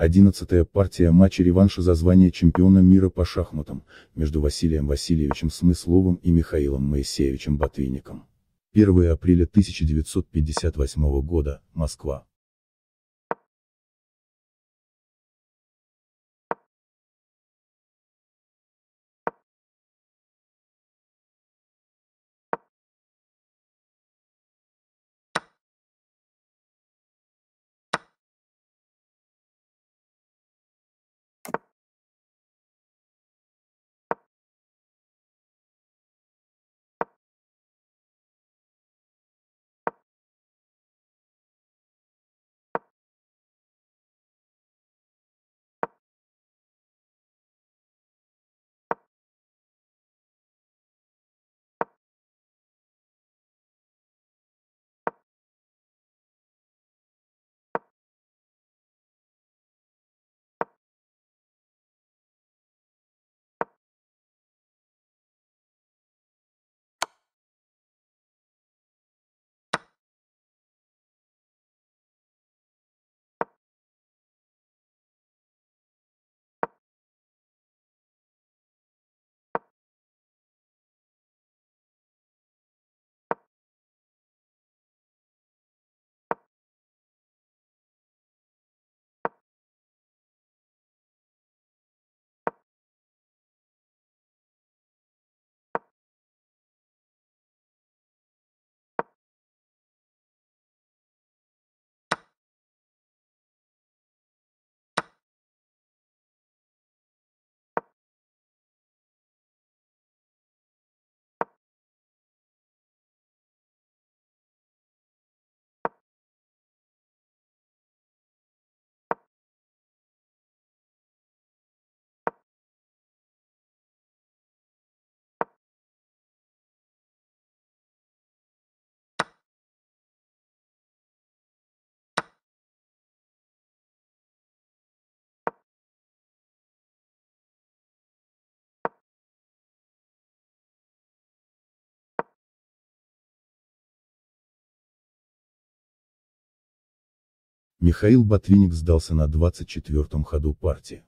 Одиннадцатая партия матча реванша за звание чемпиона мира по шахматам, между Василием Васильевичем Смысловым и Михаилом Моисеевичем Ботвинником. 1 апреля 1958 года, Москва. Михаил Ботвинник сдался на 24-м ходу партии.